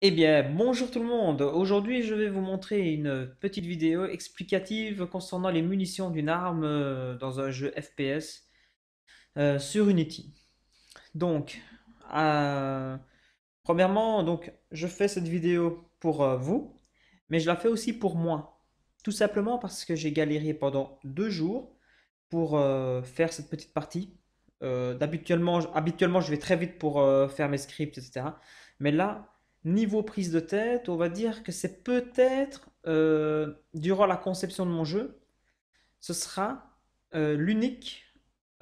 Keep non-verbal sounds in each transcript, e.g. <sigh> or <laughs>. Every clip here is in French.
Eh bien, bonjour tout le monde. Aujourd'hui, je vais vous montrer une petite vidéo explicative concernant les munitions d'une arme euh, dans un jeu FPS euh, sur Unity. Donc, euh, premièrement, donc, je fais cette vidéo pour vous, mais je la fais aussi pour moi. Tout simplement parce que j'ai galéré pendant deux jours pour faire cette petite partie. habituellement, je vais très vite pour faire mes scripts, etc. Mais là, niveau prise de tête, on va dire que c'est peut-être, euh, durant la conception de mon jeu, ce sera euh, l'unique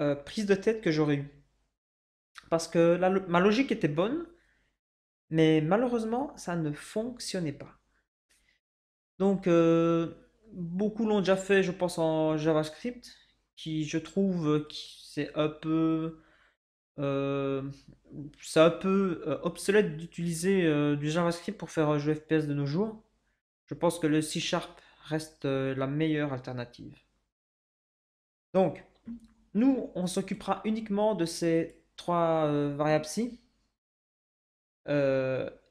euh, prise de tête que j'aurai eue. Parce que ma logique était bonne, mais malheureusement, ça ne fonctionnait pas. Donc, beaucoup l'ont déjà fait, je pense, en JavaScript, qui, je trouve, c'est un peu c'est euh, un peu euh, obsolète d'utiliser euh, du JavaScript pour faire un jeu FPS de nos jours. Je pense que le C Sharp reste la meilleure alternative. Donc, nous, on s'occupera uniquement de ces trois variables ci.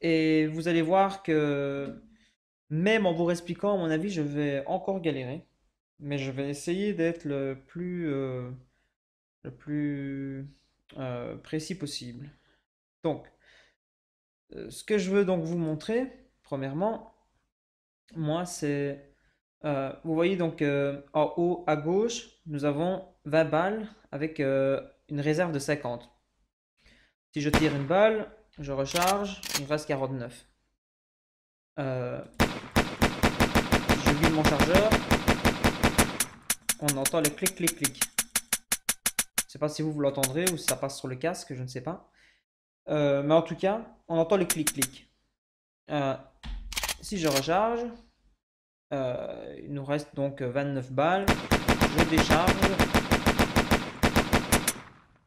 et vous allez voir que même en vous expliquant, à mon avis, je vais encore galérer. Mais je vais essayer d'être le plus... le plus euh, précis possible. Donc, euh, ce que je veux donc vous montrer, premièrement, moi, c'est... Euh, vous voyez donc en haut à gauche, nous avons 20 balles avec une réserve de 50. Si je tire une balle, je recharge, il reste 49. je vide mon chargeur, on entend le clic clic clic sais pas si vous, vous l'entendrez ou si ça passe sur le casque, je ne sais pas. Euh, mais en tout cas, on entend le clic-clic. Euh, si je recharge, euh, il nous reste donc 29 balles. Je décharge.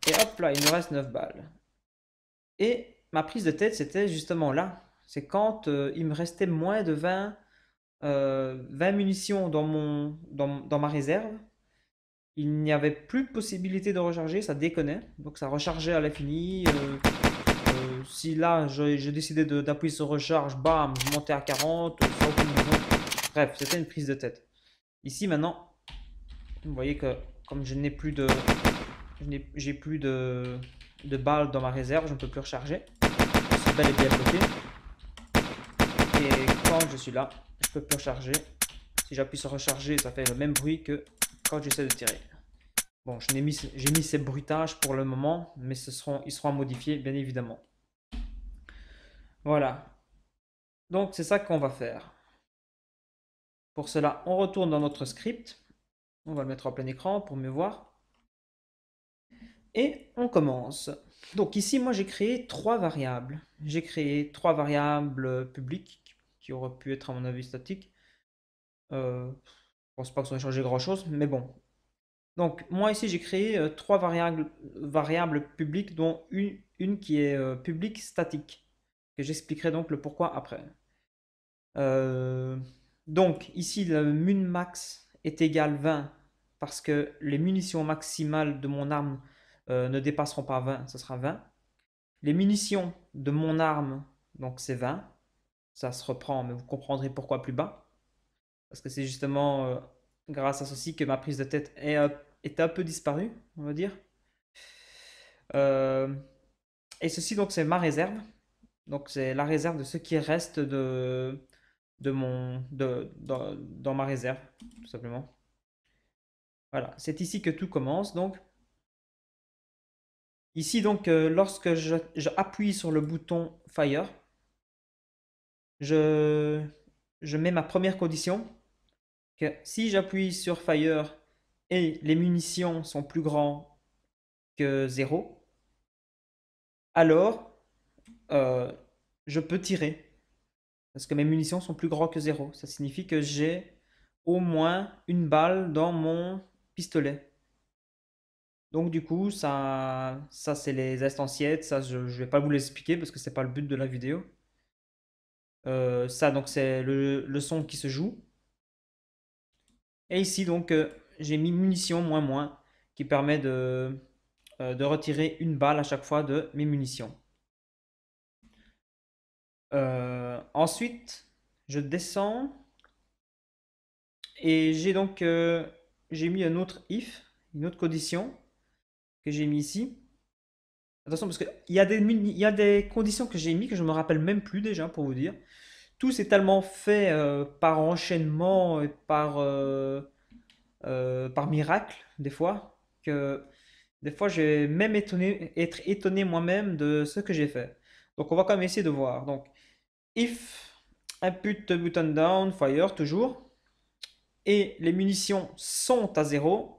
Et hop là, il nous reste 9 balles. Et ma prise de tête, c'était justement là. C'est quand il me restait moins de 20, 20 munitions dans, mon, dans, dans ma réserve il n'y avait plus de possibilité de recharger, ça déconnait. Donc ça rechargeait à l'infini. Euh, euh, si là, j'ai décidé d'appuyer sur recharge, bam, je montais à 40. Euh, Bref, c'était une prise de tête. Ici, maintenant, vous voyez que comme je n'ai plus de... J'ai plus de, balles dans ma réserve, je ne peux plus recharger. C'est bel et bien bloqué. Et quand je suis là, je peux plus recharger. Si j'appuie sur recharger, ça fait le même bruit que quand j'essaie de tirer. Bon, j'ai mis, mis ces bruitages pour le moment, mais ce seront, ils seront modifiés, bien évidemment. Voilà. Donc, c'est ça qu'on va faire. Pour cela, on retourne dans notre script. On va le mettre en plein écran pour mieux voir. Et on commence. Donc ici, moi, j'ai créé trois variables. J'ai créé trois variables publiques qui auraient pu être, à mon avis, statiques. Euh, pense pas que ça va changer grand chose, mais bon. Donc moi ici j'ai créé euh, trois variables, publiques, dont une, qui est euh, publique statique. que j'expliquerai donc le pourquoi après. Euh, donc ici le mun max est égal 20 parce que les munitions maximales de mon arme ne dépasseront pas 20, ce sera 20. Les munitions de mon arme, donc c'est 20. Ça se reprend, mais vous comprendrez pourquoi plus bas. Parce que c'est justement euh, grâce à ceci que ma prise de tête est, un peu disparue, on va dire. Euh, et ceci, donc, c'est ma réserve. Donc, c'est la réserve de ce qui reste de, de mon, dans, ma réserve, tout simplement. Voilà, c'est ici que tout commence, donc. Ici, donc, euh, lorsque je, sur le bouton Fire, je mets ma première condition si j'appuie sur Fire et les munitions sont plus grands que 0, alors euh, je peux tirer. Parce que mes munitions sont plus grands que 0. Ça signifie que j'ai au moins une balle dans mon pistolet. Donc du coup, ça, c'est les instanciettes, je ne vais pas vous expliquer parce que ce n'est pas le but de la vidéo. Euh, ça donc c'est le son qui se joue. Et ici, donc, euh, j'ai mis munitions moins moins qui permet euh, de, retirer une balle à chaque fois de mes munitions. Euh, ensuite, je descends et j'ai donc j'ai mis un autre if, une autre condition que j'ai mis ici. Attention parce qu'il y, a des, y a des conditions que j'ai mis que je me rappelle même plus déjà pour vous dire tout s'est tellement fait euh, par enchaînement et par, euh, euh, par miracle, des fois, que des fois, j'ai même étonné, être étonné moi-même de ce que j'ai fait. Donc, on va quand même essayer de voir. Donc, if INPUT, button down, fire, toujours, et les munitions sont à zéro,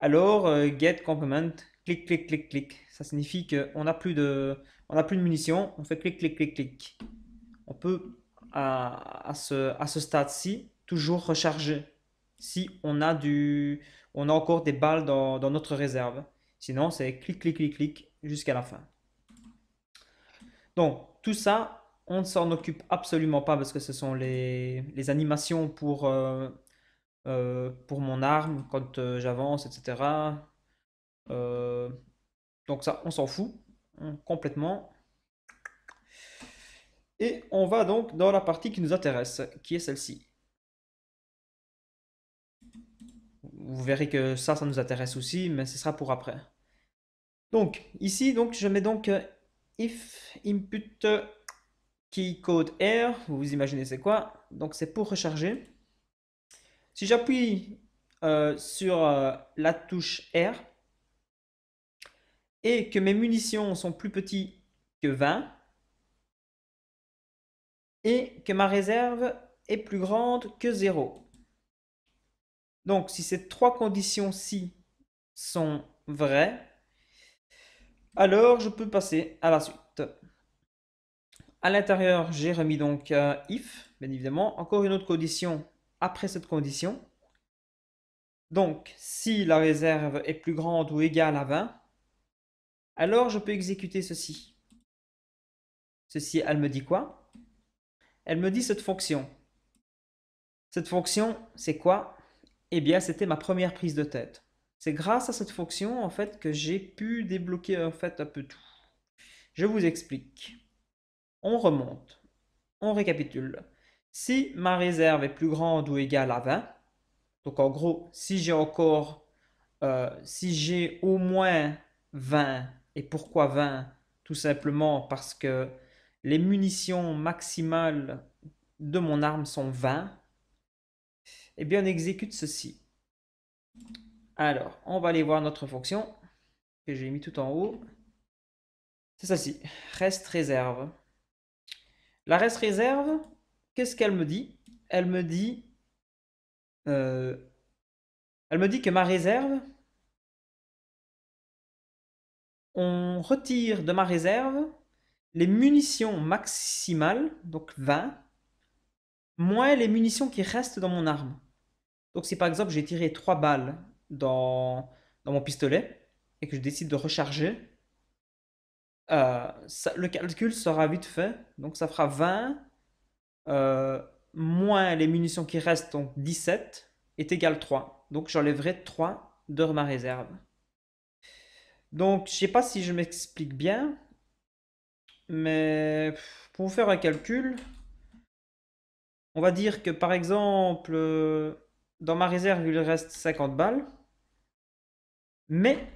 alors get complement, clic, clic, clic, clic. Ça signifie qu'on n'a plus, de, on plus de munitions, on fait clic, clic, clic, clic on peut à, à ce, stade-ci toujours recharger si on a, du, on a encore des balles dans, notre réserve. Sinon, c'est clic, clic, clic, clic jusqu'à la fin. Donc, tout ça, on ne s'en occupe absolument pas parce que ce sont les, animations pour, euh, euh, pour mon arme quand euh, j'avance, etc. donc ça, on s'en fout hein, complètement. Et on va donc dans la partie qui nous intéresse, qui est celle-ci. Vous verrez que ça, ça nous intéresse aussi, mais ce sera pour après. Donc, ici, donc, je mets donc euh, if input euh, keycode R, vous vous imaginez c'est quoi. Donc, c'est pour recharger. Si j'appuie euh, sur la touche R et que mes munitions sont plus petites que 20, et que ma réserve est plus grande que 0. Donc, si ces trois conditions-ci sont vraies, alors je peux passer à la suite. À l'intérieur, j'ai remis donc euh, if, bien évidemment. Encore une autre condition après cette condition. Donc, si la réserve est plus grande ou égale à 20, alors je peux exécuter ceci. Ceci, elle me dit quoi elle me dit cette fonction. Cette fonction, c'est quoi Eh bien, c'était ma première prise de tête. C'est grâce à cette fonction, en fait, que j'ai pu débloquer, en fait, un peu tout. Je vous explique. On remonte. On récapitule. Si ma réserve est plus grande ou égale à 20, donc en gros, si j'ai encore, euh, si j'ai au moins 20, et pourquoi 20 Tout simplement parce que les munitions maximales de mon arme sont 20. Eh bien, on exécute ceci. Alors, on va aller voir notre fonction que j'ai mis tout en haut. C'est ceci. reste réserve. La reste réserve, qu'est-ce qu'elle me dit Elle me dit, euh, elle me dit que ma réserve, on retire de ma réserve les munitions maximales, donc 20, moins les munitions qui restent dans mon arme. Donc si par exemple j'ai tiré 3 balles dans, mon pistolet et que je décide de recharger, euh, le calcul sera vite fait. Donc ça fera 20 euh, moins les munitions qui restent, donc 17, est égal 3. Donc j'enlèverai 3 de ma réserve. Donc je ne sais pas si je m'explique bien, mais pour faire un calcul, on va dire que par exemple, euh, dans ma réserve, il reste 50 balles. Mais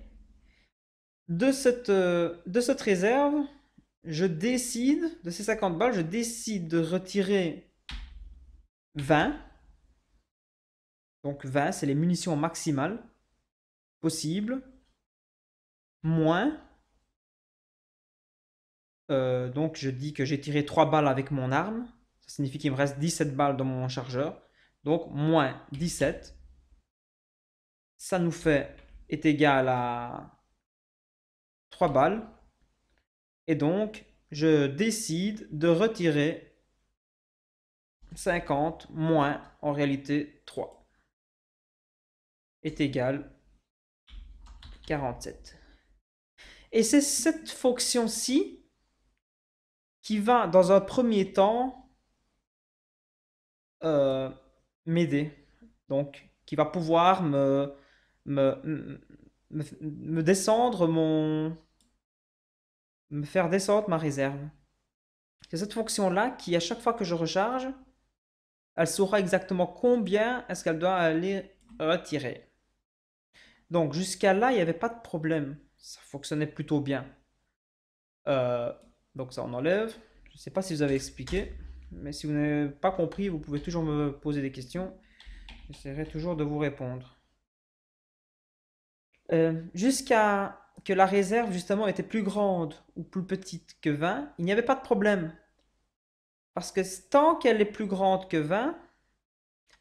de cette, euh, de cette réserve, je décide, de ces 50 balles, je décide de retirer 20. Donc 20, c'est les munitions maximales possibles. Moins euh, donc je dis que j'ai tiré 3 balles avec mon arme. Ça signifie qu'il me reste 17 balles dans mon chargeur. Donc moins 17. Ça nous fait est égal à 3 balles. Et donc je décide de retirer 50 moins en réalité 3 est égal 47. Et c'est cette fonction-ci qui va, dans un premier temps, euh, m'aider. Donc, qui va pouvoir me, me, me, descendre mon... me faire descendre ma réserve. C'est cette fonction-là qui, à chaque fois que je recharge, elle saura exactement combien est-ce qu'elle doit aller retirer. Donc, jusqu'à là, il n'y avait pas de problème. Ça fonctionnait plutôt bien. Euh, donc ça, on enlève. Je ne sais pas si vous avez expliqué, mais si vous n'avez pas compris, vous pouvez toujours me poser des questions. J'essaierai toujours de vous répondre. Euh, jusqu'à que la réserve, justement, était plus grande ou plus petite que 20, il n'y avait pas de problème. Parce que tant qu'elle est plus grande que 20,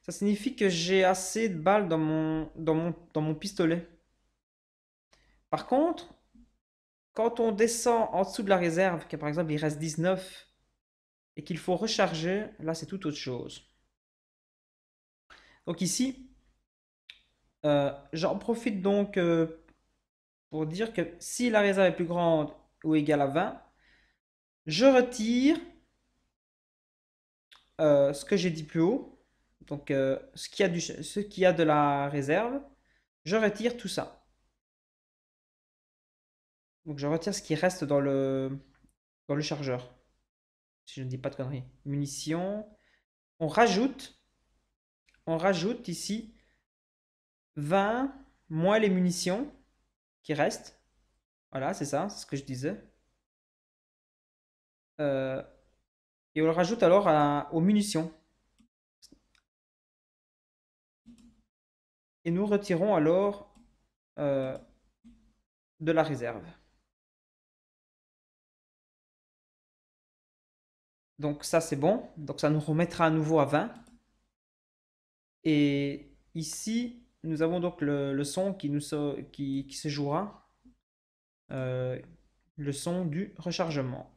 ça signifie que j'ai assez de balles dans mon, dans mon pistolet. Par contre, quand on descend en dessous de la réserve, que par exemple il reste 19 et qu'il faut recharger, là c'est tout autre chose. Donc ici, euh, j'en profite donc euh, pour dire que si la réserve est plus grande ou égale à 20, je retire euh, ce que j'ai dit plus haut, donc ce qu'il y ce qui a de la réserve, je retire tout ça. Donc je retire ce qui reste dans le, dans le chargeur. Si je ne dis pas de conneries. Munitions. On rajoute. On rajoute ici 20 moins les munitions qui restent. Voilà, c'est ça, c'est ce que je disais. Euh, et on le rajoute alors aux munitions. Et nous retirons alors euh, de la réserve. Donc ça, c'est bon. Donc ça nous remettra à nouveau à 20. Et ici, nous avons donc le, son qui, qui, se jouera. Euh, le son du rechargement.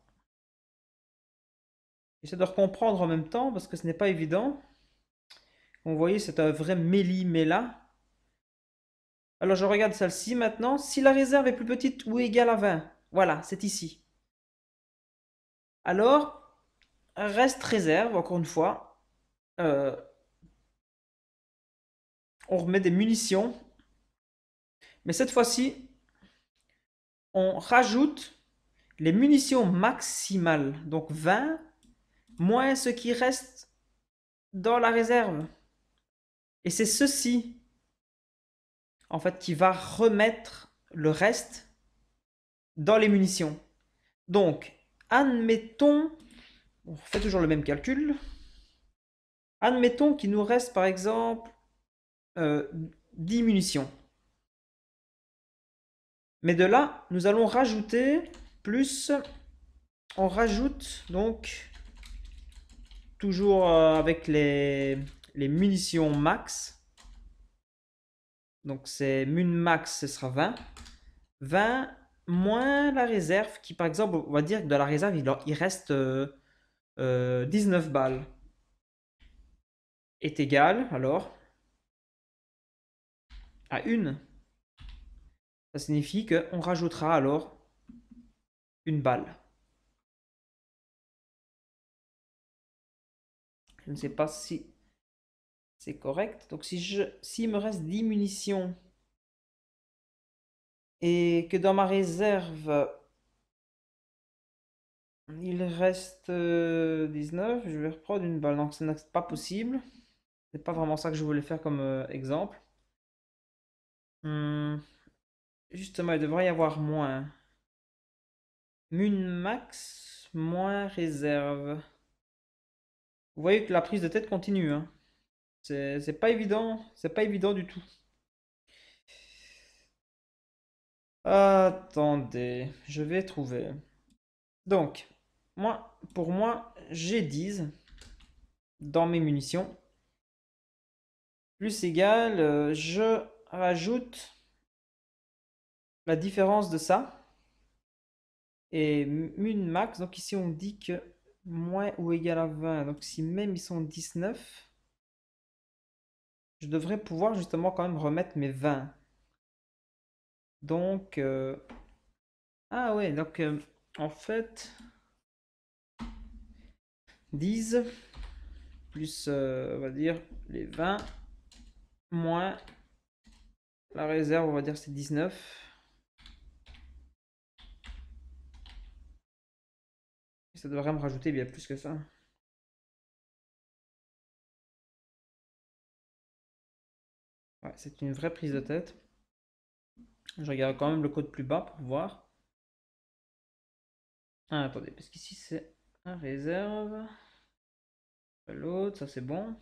J'essaie de comprendre en même temps parce que ce n'est pas évident. vous voyez, c'est un vrai méli-méla. Alors je regarde celle-ci maintenant. Si la réserve est plus petite ou égale à 20, voilà, c'est ici. Alors, reste réserve, encore une fois. Euh, on remet des munitions. Mais cette fois-ci, on rajoute les munitions maximales. Donc 20 moins ce qui reste dans la réserve. Et c'est ceci, en fait, qui va remettre le reste dans les munitions. Donc, admettons on fait toujours le même calcul. Admettons qu'il nous reste par exemple 10 euh, munitions. Mais de là, nous allons rajouter plus, on rajoute donc toujours euh, avec les, munitions max. Donc c'est mun max, ce sera 20. 20 moins la réserve qui par exemple, on va dire que de la réserve, il, reste... Euh, 19 euh, balles est égal alors à 1. Ça signifie qu'on rajoutera alors une balle. Je ne sais pas si c'est correct. Donc si je s'il me reste 10 munitions et que dans ma réserve il reste 19, euh, je vais reprendre une balle. Donc, ce n'est pas possible. C'est pas vraiment ça que je voulais faire comme euh, exemple. Hum, justement, il devrait y avoir moins. Mun max, moins réserve. Vous voyez que la prise de tête continue. Hein. C'est pas évident. C'est pas évident du tout. Attendez, je vais trouver. Donc, moi, pour moi, j'ai 10 dans mes munitions. Plus égal, euh, je rajoute la différence de ça. Et mun max, donc ici on dit que moins ou égal à 20. Donc si même ils sont 19, je devrais pouvoir justement quand même remettre mes 20. Donc, euh, ah ouais, donc euh, en fait, 10, plus, euh, on va dire, les 20, moins la réserve, on va dire, c'est 19. ça devrait me rajouter bien plus que ça. Ouais, c'est une vraie prise de tête. Je regarde quand même le code plus bas pour voir. Ah, attendez, parce qu'ici c'est la réserve. L'autre, ça c'est bon.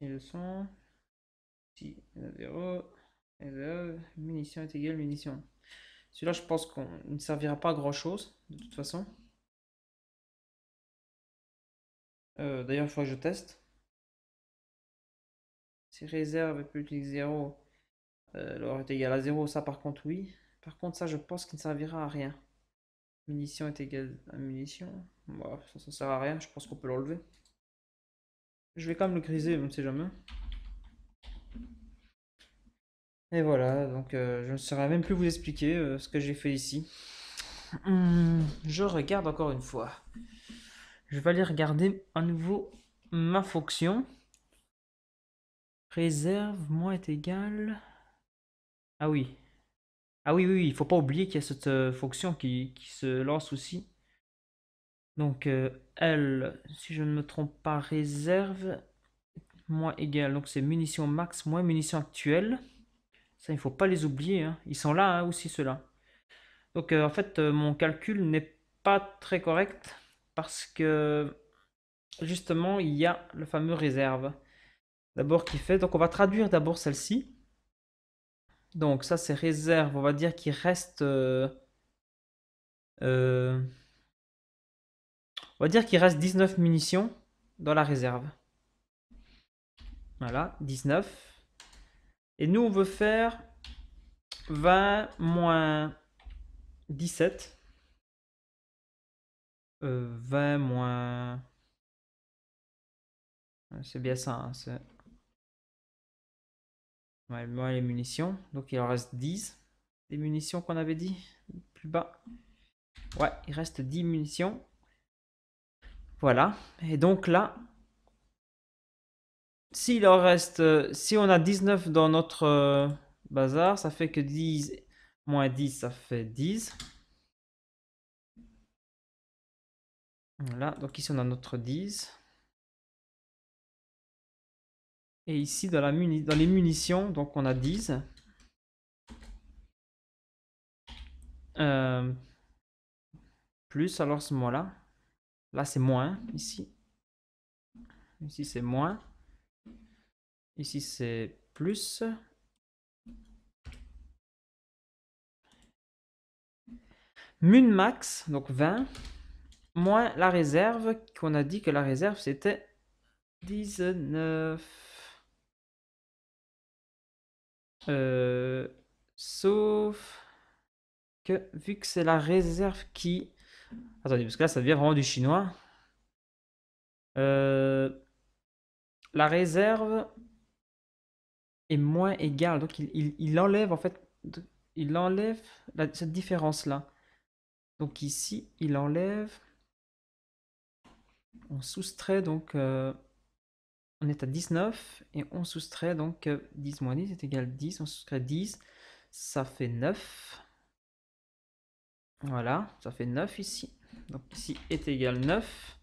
Et le son. Si, 0, réserve, munition est égal munition. Celui-là, je pense qu'on ne servira pas à grand chose, de toute façon. Euh, d'ailleurs, il faut que je teste. Si réserve est plus que 0, l'or est égal à 0, ça par contre, oui. Par contre, ça, je pense qu'il ne servira à rien. Munition est égale à munition. Bah, ça, ça sert à rien, je pense qu'on peut l'enlever. Je vais quand même le griser, on ne sait jamais. Et voilà, donc euh, je ne saurais même plus vous expliquer euh, ce que j'ai fait ici. Hum, je regarde encore une fois. Je vais aller regarder à nouveau ma fonction. Réserve, moins est égal... Ah oui. Ah oui, oui, il ne faut pas oublier qu'il y a cette euh, fonction qui se lance aussi. Donc euh, L, si je ne me trompe pas, réserve moins égale. Donc c'est munitions max moins munitions actuelle. Ça, il ne faut pas les oublier. Hein. Ils sont là hein, aussi, ceux-là. Donc euh, en fait, euh, mon calcul n'est pas très correct parce que justement, il y a le fameux réserve. D'abord qui fait. Donc on va traduire d'abord celle-ci. Donc ça, c'est réserve. On va dire qu'il reste... Euh, on va dire qu'il reste 19 munitions dans la réserve. Voilà, 19. Et nous, on veut faire 20 moins 17. 20 euh, moins... C'est bien ça, hein, moins les munitions. Donc il en reste 10. Des munitions qu'on avait dit plus bas. Ouais, il reste 10 munitions. Voilà. Et donc là, s'il en reste, euh, si on a 19 dans notre euh, bazar, ça fait que 10 moins 10, ça fait 10. Voilà, donc ici on a notre 10. Et ici dans, la dans les munitions, donc on a 10. Euh, plus alors ce mois-là. Là, c'est moins, ici. Ici, c'est moins. Ici, c'est plus. Mune max, donc 20, moins la réserve, qu'on a dit que la réserve, c'était 19. Euh, sauf que vu que c'est la réserve qui Attendez, parce que là, ça devient vraiment du chinois. Euh, la réserve est moins égale. Donc, il, enlève, en fait, il enlève cette différence-là. Donc, ici, il enlève. On soustrait donc. Euh, on est à 19 et on soustrait donc 10 euh, moins 10 est égal à 10. On soustrait 10, ça fait 9. Voilà, ça fait 9 ici. Donc ici est égal 9.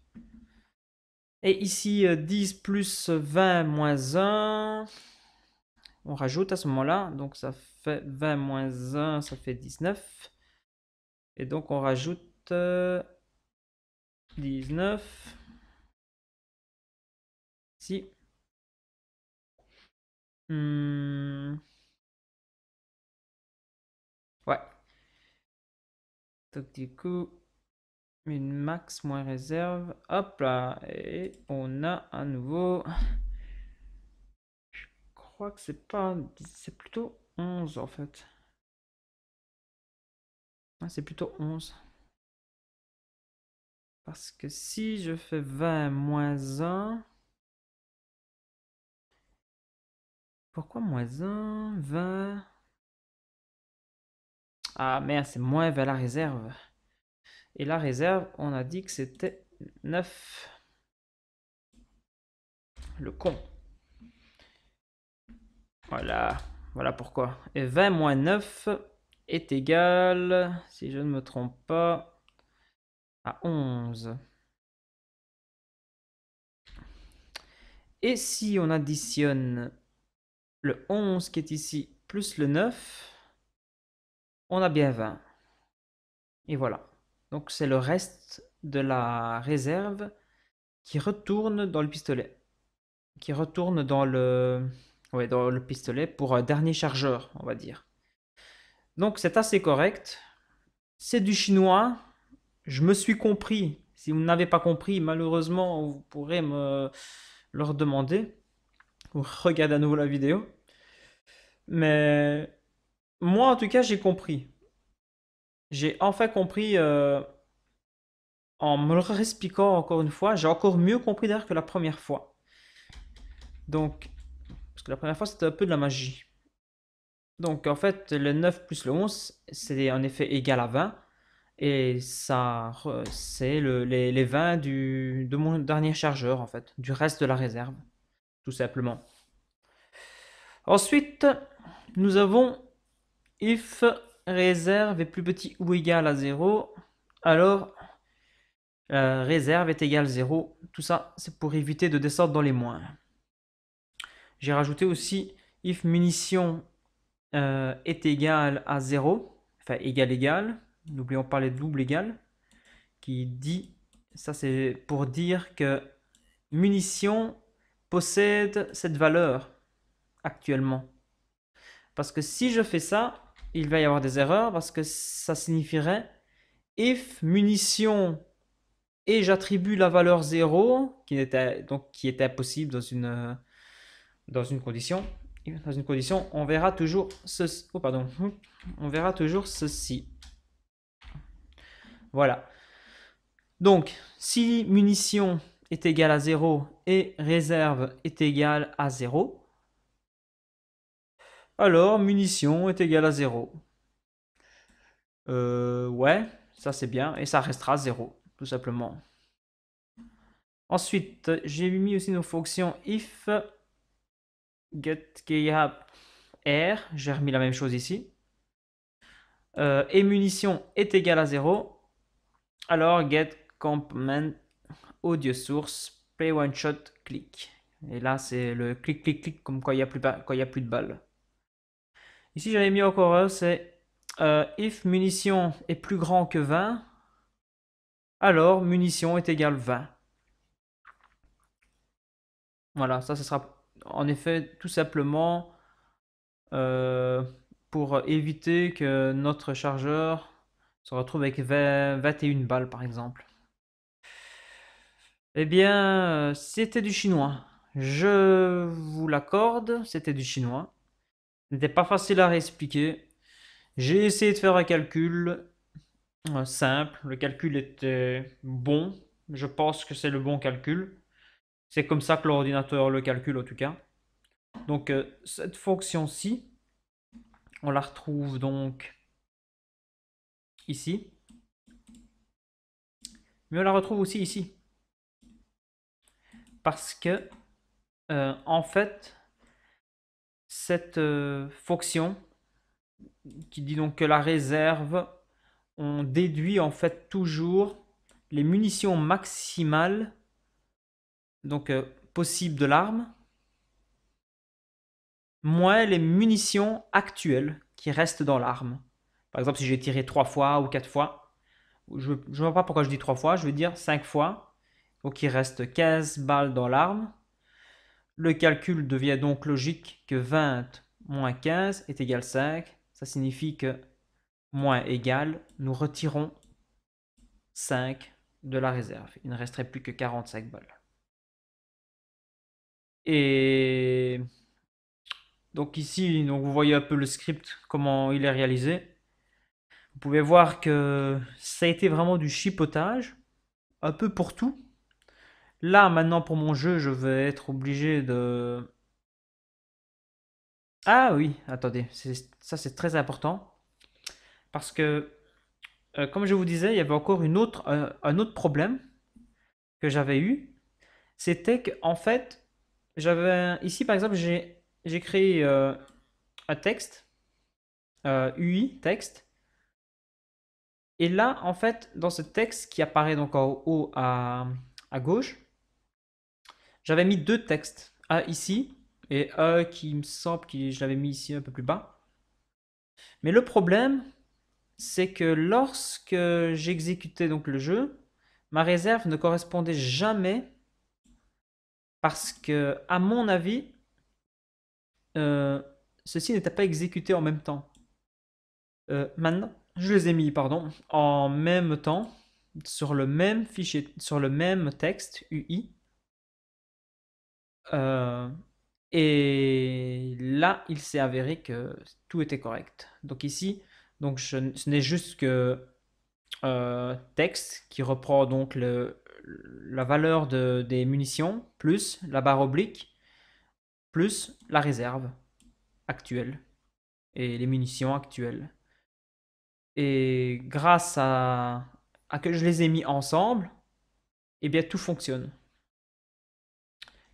Et ici, 10 euh, plus 20 moins 1. On rajoute à ce moment-là. Donc ça fait 20 moins 1, ça fait 19. Et donc on rajoute 19. Euh, ici. Hum... Donc du coup, une max moins réserve. Hop là, et on a à nouveau... Je crois que c'est pas... C'est plutôt 11 en fait. Ah, c'est plutôt 11. Parce que si je fais 20 moins 1... Pourquoi moins 1 20 ah merde, c'est moins vers la réserve. Et la réserve, on a dit que c'était 9. Le con. Voilà, voilà pourquoi. Et 20 moins 9 est égal, si je ne me trompe pas, à 11. Et si on additionne le 11 qui est ici plus le 9, on a bien 20. Et voilà. Donc c'est le reste de la réserve qui retourne dans le pistolet. Qui retourne dans le, dans le pistolet pour un dernier chargeur, on va dire. Donc c'est assez correct. C'est du chinois. Je me suis compris. Si vous n'avez pas compris, malheureusement, vous pourrez me leur demander. Ou à nouveau la vidéo. Mais moi, en tout cas, j'ai compris. J'ai enfin compris euh, en me le réexpliquant encore une fois. J'ai encore mieux compris d'ailleurs que la première fois. Donc, parce que la première fois, c'était un peu de la magie. Donc, en fait, le 9 plus le 11, c'est en effet égal à 20. Et ça, c'est le, les, les, 20 du, de mon dernier chargeur, en fait, du reste de la réserve, tout simplement. Ensuite, nous avons If réserve est plus petit ou égal à 0, alors euh, réserve est égal à 0. Tout ça, c'est pour éviter de descendre dans les moins. J'ai rajouté aussi if munition euh, est égal à 0, enfin égal égal, n'oublions pas les doubles égal, qui dit, ça c'est pour dire que munition possède cette valeur actuellement. Parce que si je fais ça, il va y avoir des erreurs parce que ça signifierait if munition et j'attribue la valeur 0 qui était donc qui était possible dans une euh, dans une condition dans une condition on verra toujours ce oh, pardon <laughs> on verra toujours ceci voilà donc si munition est égale à 0 et réserve est égale à 0 alors, munition est égal à 0. Euh, ouais, ça c'est bien. Et ça restera 0, tout simplement. Ensuite, j'ai mis aussi nos fonctions if get r. J'ai remis la même chose ici. Euh, et munition est égal à 0. Alors, get audio source play one shot click. Et là, c'est le clic clic clic comme quand il n'y a plus de balles. Ici, j'avais mis encore, c'est euh, if munition est plus grand que 20, alors munition est égal 20. Voilà, ça, ce sera en effet tout simplement euh, pour éviter que notre chargeur se retrouve avec 21 balles par exemple. Eh bien, euh, c'était du chinois. Je vous l'accorde, c'était du chinois n'était pas facile à réexpliquer. J'ai essayé de faire un calcul euh, simple. Le calcul était bon. Je pense que c'est le bon calcul. C'est comme ça que l'ordinateur le calcule en tout cas. Donc euh, cette fonction-ci, on la retrouve donc ici. Mais on la retrouve aussi ici. Parce que, euh, en fait, cette euh, fonction qui dit donc que la réserve, on déduit en fait toujours les munitions maximales donc euh, possibles de l'arme moins les munitions actuelles qui restent dans l'arme. Par exemple, si j'ai tiré trois fois ou quatre fois, je ne vois pas pourquoi je dis trois fois, je veux dire cinq fois. Donc il reste 15 balles dans l'arme. Le calcul devient donc logique que 20 moins 15 est égal 5. Ça signifie que moins égal, nous retirons 5 de la réserve. Il ne resterait plus que 45 balles. Et donc ici, vous voyez un peu le script, comment il est réalisé. Vous pouvez voir que ça a été vraiment du chipotage, un peu pour tout. Là, maintenant, pour mon jeu, je vais être obligé de... Ah oui, attendez, ça c'est très important. Parce que, euh, comme je vous disais, il y avait encore une autre, euh, un autre problème que j'avais eu. C'était qu'en fait, j'avais ici par exemple, j'ai créé euh, un texte, UI texte. Et là, en fait, dans ce texte qui apparaît donc en haut à gauche, j'avais mis deux textes, A ici et A qui me semble que je l'avais mis ici un peu plus bas. Mais le problème, c'est que lorsque j'exécutais donc le jeu, ma réserve ne correspondait jamais parce que, à mon avis, euh, ceci n'était pas exécuté en même temps. Euh, maintenant, je les ai mis, pardon, en même temps sur le même fichier, sur le même texte UI. Euh, et là, il s'est avéré que tout était correct. Donc ici, donc ce n'est juste que euh, texte qui reprend donc la valeur des munitions plus la barre oblique plus la réserve actuelle et les munitions actuelles. Et grâce à, à que je les ai mis ensemble, eh bien tout fonctionne.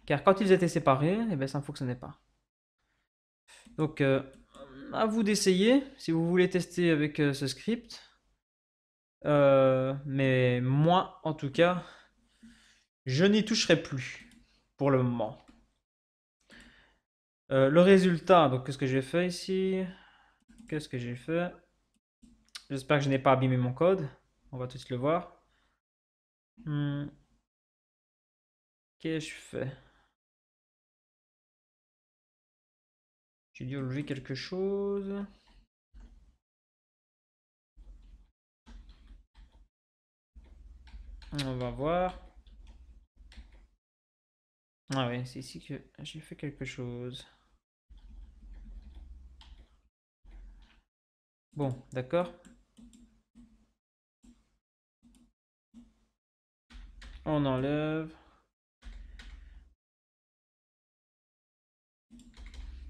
Car quand ils étaient séparés, eh ben, ça ne fonctionnait pas. Donc, euh, à vous d'essayer, si vous voulez tester avec euh, ce script. Euh, mais moi, en tout cas, je n'y toucherai plus pour le moment. le résultat, donc qu'est-ce que j'ai fait ici Qu'est-ce que j'ai fait J'espère que je n'ai pas abîmé mon code. On va tout de suite le voir. Qu'est-ce hmm. que je fais J'ai dû enlever quelque chose. On va voir. Ah oui, c'est ici que j'ai fait quelque chose. Bon, d'accord. On enlève.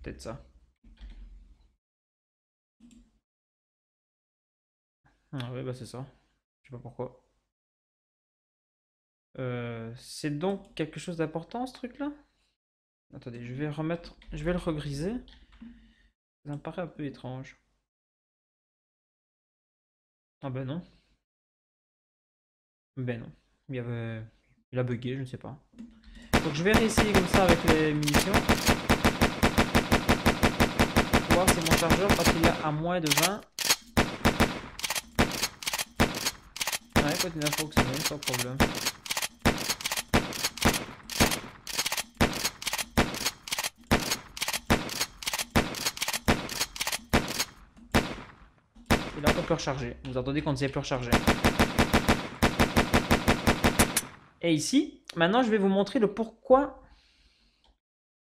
Peut-être ça. Ah ouais, bah c'est ça. Je sais pas pourquoi. Euh, c'est donc quelque chose d'important ce truc là Attendez, je vais remettre, je vais le regriser. Ça me paraît un peu étrange. Ah ben non. Ben non. Il, avait... Il a bugué, je ne sais pas. Donc je vais réessayer comme ça avec les munitions. Pour voir si mon chargeur, parce qu'il a à moins de 20, Ouais, continue a fonctionné sans problème. Et là, on peut recharger. Vous entendez qu'on ne sait plus recharger. Et ici, maintenant, je vais vous montrer le pourquoi.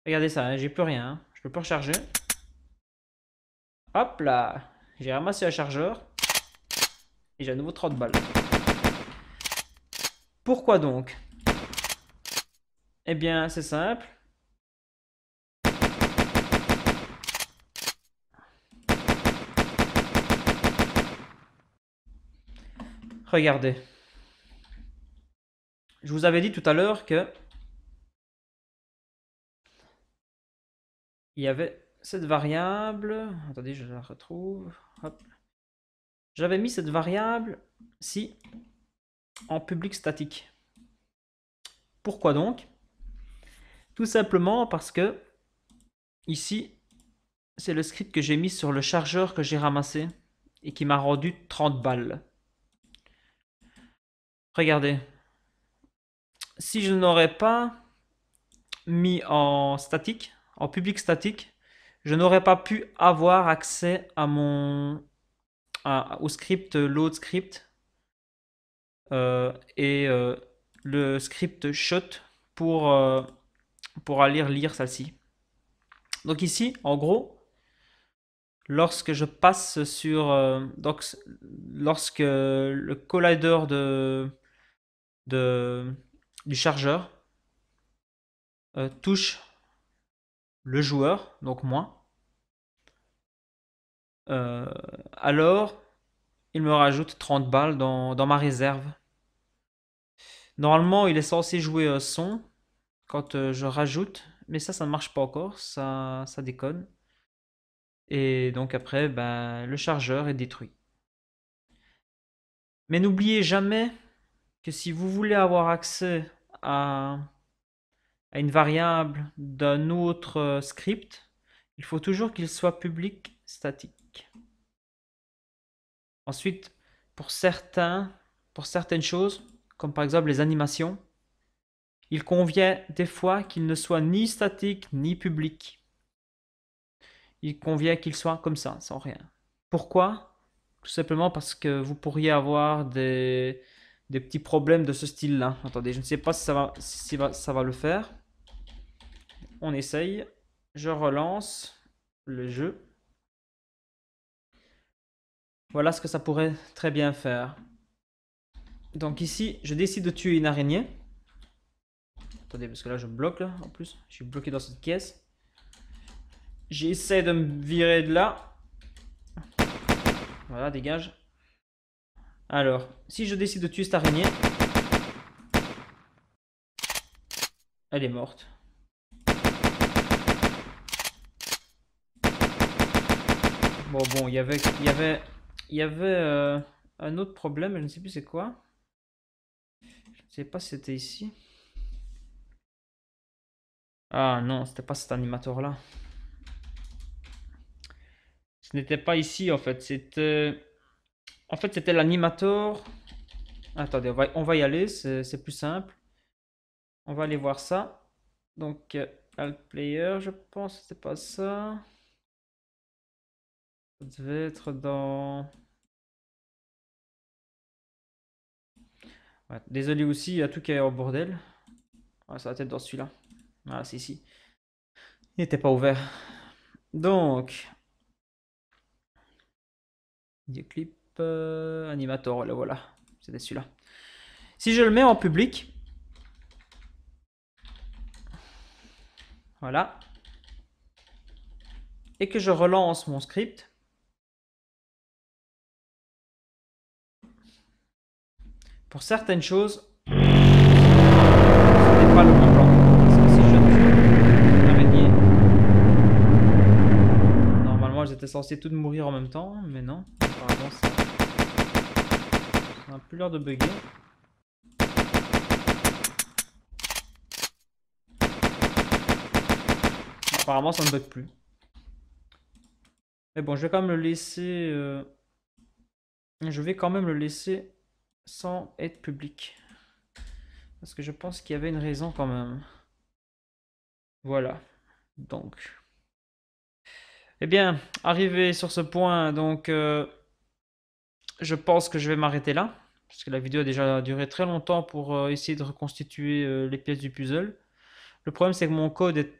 Regardez ça, hein, j'ai plus rien. Hein. Je peux pas recharger. Hop là J'ai ramassé un chargeur. Et j'ai à nouveau 30 balles. Pourquoi donc Eh bien, c'est simple. Regardez. Je vous avais dit tout à l'heure que il y avait cette variable. Attendez, je la retrouve. J'avais mis cette variable si en public statique. Pourquoi donc Tout simplement parce que ici, c'est le script que j'ai mis sur le chargeur que j'ai ramassé et qui m'a rendu 30 balles. Regardez. Si je n'aurais pas mis en statique, en public statique, je n'aurais pas pu avoir accès à mon au script, load script euh, et euh, le script shot euh, pour, aller lire celle-ci. Donc ici, en gros, lorsque je passe sur... lorsque le collider de, du chargeur touche le joueur, donc moi, alors il me rajoute 30 balles dans, ma réserve. Normalement, il est censé jouer euh, son quand euh, je rajoute, mais ça, ça ne marche pas encore, ça, ça déconne. Et donc après, ben, le chargeur est détruit. Mais n'oubliez jamais que si vous voulez avoir accès à, à une variable d'un autre euh, script, il faut toujours qu'il soit public statique. Ensuite, pour certains, pour certaines choses, comme par exemple les animations, il convient des fois qu'il ne soit ni statique ni public. Il convient qu'il soit comme ça, sans rien. Pourquoi Tout simplement parce que vous pourriez avoir des, petits problèmes de ce style-là. Attendez, je ne sais pas si ça va le faire. On essaye. Je relance le jeu. Voilà ce que ça pourrait très bien faire. Donc ici, je décide de tuer une araignée. Attendez, parce que là, je bloque, là, en plus. Je suis bloqué dans cette caisse. J'essaie de me virer de là. Voilà, dégage. Alors, si je décide de tuer cette araignée... Elle est morte. Bon, bon, il y avait... Il y avait il y avait euh, un autre problème, je ne sais plus c'est quoi. Je ne sais pas si c'était ici. Ah non, c'était pas cet animateur-là. Ce n'était pas ici en fait, c'était... En fait, c'était l'animateur. Attendez, on va, on va, y aller, c'est plus simple. On va aller voir ça. Donc, euh, Alt Player, je pense, c'était pas ça. Ça devait être dans... désolé aussi, il y a tout qui est au bordel. ça va être dans celui-là. Voilà, c'est ici. Il n'était pas ouvert. Donc... du clip euh, animator, Le voilà, c'était celui-là. Si je le mets en public, voilà, et que je relance mon script, Pour certaines choses, ce pas le bon plan. Parce que si je normalement j'étais censé tout toutes mourir en même temps, mais non. Apparemment, ça n'a plus l'air de bugger. Apparemment, ça ne bug plus. Mais bon, je vais quand même le laisser... Euh, je vais quand même le laisser sans être public. Parce que je pense qu'il y avait une raison quand même. Voilà. Donc. Eh bien, arrivé sur ce point, donc euh, je pense que je vais m'arrêter là. Parce que la vidéo a déjà duré très longtemps pour euh, essayer de reconstituer euh, les pièces du puzzle. Le problème c'est que mon code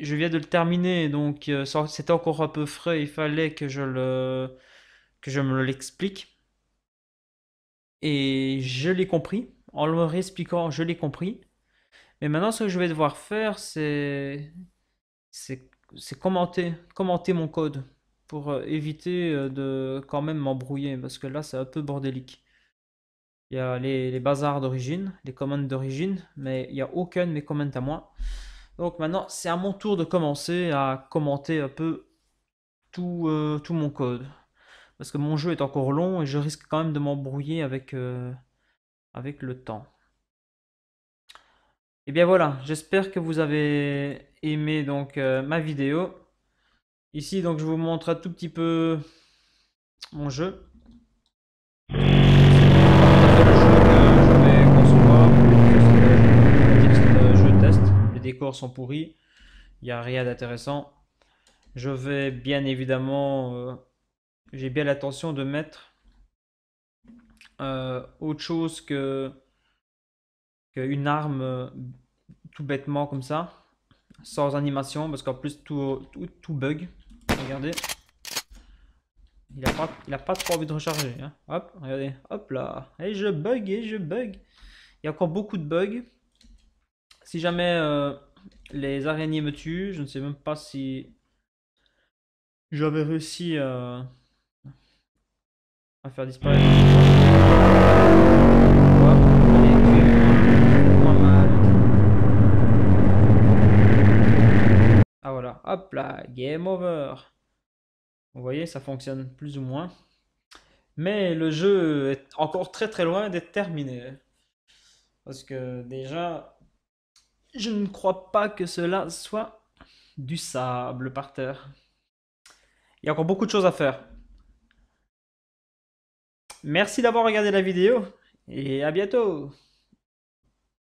Je viens de le terminer, donc c'était encore un peu frais, il fallait que je le que je me l'explique. Et je l'ai compris. En le réexpliquant, je l'ai compris. Mais maintenant, ce que je vais devoir faire, c'est commenter, commenter mon code pour euh, éviter euh, de quand même m'embrouiller parce que là, c'est un peu bordélique. Il y a les, bazars d'origine, les commandes d'origine, mais il n'y a aucun de mes commandes à moi. Donc maintenant, c'est à mon tour de commencer à commenter un peu tout, euh, tout mon code parce que mon jeu est encore long et je risque quand même de m'embrouiller avec, euh, avec le temps. Et eh bien voilà, j'espère que vous avez aimé donc euh, ma vidéo. Ici donc je vous montre un tout petit peu mon jeu. jeu Je vais Les décors sont pourris, il n'y a rien d'intéressant. Je vais bien évidemment euh, j'ai bien l'intention de mettre euh, autre chose que qu'une arme euh, tout bêtement comme ça, sans animation, parce qu'en plus tout, tout, bug. Regardez. Il n'a pas, il a pas trop envie de recharger. Hein. Hop, regardez. Hop là. Et je bug, et je bug. Il y a encore beaucoup de bugs. Si jamais euh, les araignées me tuent, je ne sais même pas si j'avais réussi on va faire disparaître. Ah voilà, hop là, game over. Vous voyez, ça fonctionne plus ou moins. Mais le jeu est encore très très loin d'être terminé. Parce que déjà, je ne crois pas que cela soit du sable par terre. Il y a encore beaucoup de choses à faire. Merci d'avoir regardé la vidéo et à bientôt